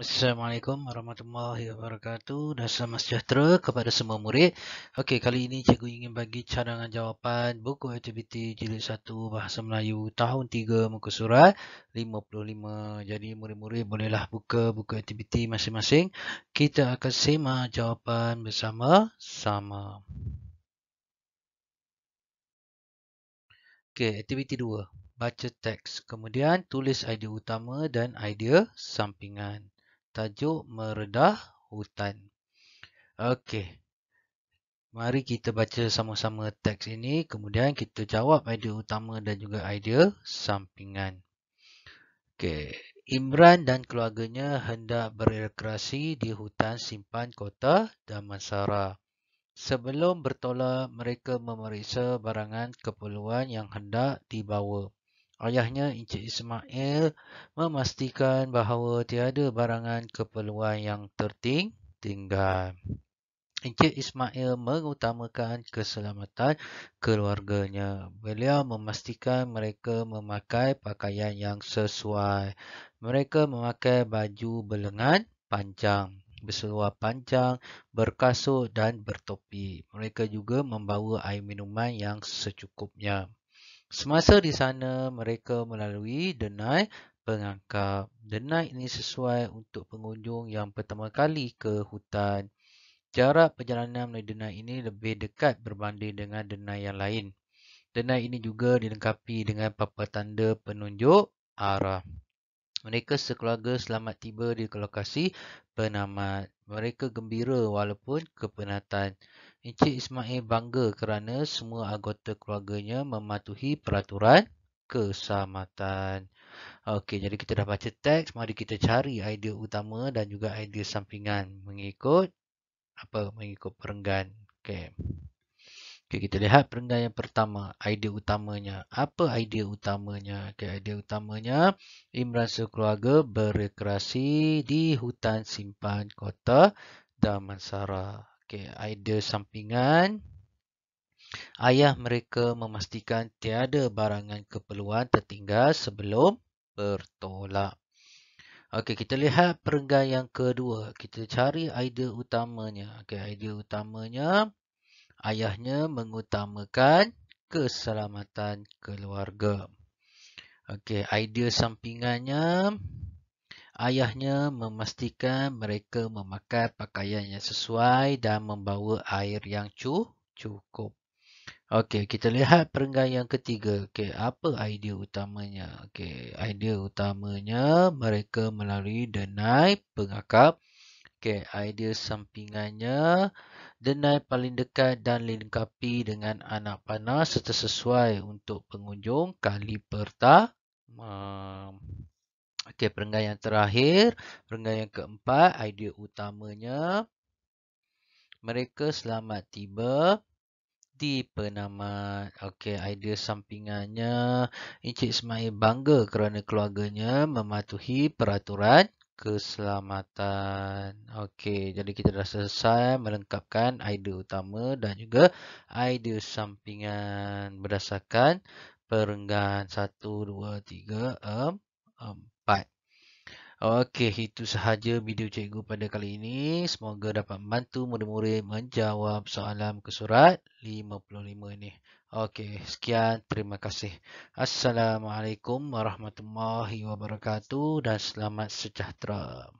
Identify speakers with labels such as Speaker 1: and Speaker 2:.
Speaker 1: Assalamualaikum warahmatullahi wabarakatuh dan selamat sejahtera kepada semua murid. Okey, kali ini cikgu ingin bagi cadangan jawapan buku aktiviti jilid 1 Bahasa Melayu tahun 3 muka surat 55. Jadi murid-murid bolehlah buka buku aktiviti masing-masing. Kita akan semak jawapan bersama-sama. Okey, aktiviti 2. Baca teks, kemudian tulis idea utama dan idea sampingan tajuk meredah hutan. Okey. Mari kita baca sama-sama teks ini kemudian kita jawab idea utama dan juga idea sampingan. Okey, Imran dan keluarganya hendak berrekreasi di hutan simpan kota Damansara. Sebelum bertolak, mereka memeriksa barangan keperluan yang hendak dibawa. Ayahnya Encik Ismail memastikan bahawa tiada barangan keperluan yang tertinggal. Encik Ismail mengutamakan keselamatan keluarganya. Beliau memastikan mereka memakai pakaian yang sesuai. Mereka memakai baju berlengan panjang, berseluar panjang, berkasut dan bertopi. Mereka juga membawa air minuman yang secukupnya. Semasa di sana, mereka melalui denai pengangkap. Denai ini sesuai untuk pengunjung yang pertama kali ke hutan. Jarak perjalanan melalui denai ini lebih dekat berbanding dengan denai yang lain. Denai ini juga dilengkapi dengan papan tanda penunjuk arah. Mereka sekeluarga selamat tiba di lokasi penamat. Mereka gembira walaupun kepenatan. Encik Ismail bangga kerana semua anggota keluarganya mematuhi peraturan keselamatan. Okey, jadi kita dah baca teks, mari kita cari idea utama dan juga idea sampingan mengikut apa mengikut perenggan. Okey. Okay, kita lihat perenggan yang pertama, idea utamanya. Apa idea utamanya? Okey, idea utamanya Imran sekeluarga berrekreasi di hutan simpan Kota Damansara. Okey, idea sampingan. Ayah mereka memastikan tiada barangan keperluan tertinggal sebelum bertolak. Okey, kita lihat perenggan yang kedua. Kita cari idea utamanya. Okey, idea utamanya ayahnya mengutamakan keselamatan keluarga. Okey, idea sampingannya Ayahnya memastikan mereka memakai pakaian yang sesuai dan membawa air yang cu cukup. Okey, kita lihat perenggan yang ketiga. Okey, apa idea utamanya? Okey, idea utamanya mereka melalui denai pengakap. Okey, idea sampingannya denai paling dekat dan dilengkapi dengan anak panas serta sesuai untuk pengunjung kali pertama. Okey, perenggan yang terakhir, perenggan yang keempat, idea utamanya mereka selamat tiba di penamat. Okey, idea sampingannya Encik semai bangga kerana keluarganya mematuhi peraturan keselamatan. Okey, jadi kita dah selesai melengkapkan idea utama dan juga idea sampingan berdasarkan perenggan 1 2 3 4 um, um. 4. Okey, itu sahaja video cikgu pada kali ini. Semoga dapat membantu murid-murid menjawab soalan ke surat 55 ini. Okey, sekian. Terima kasih. Assalamualaikum warahmatullahi wabarakatuh dan selamat sejahtera.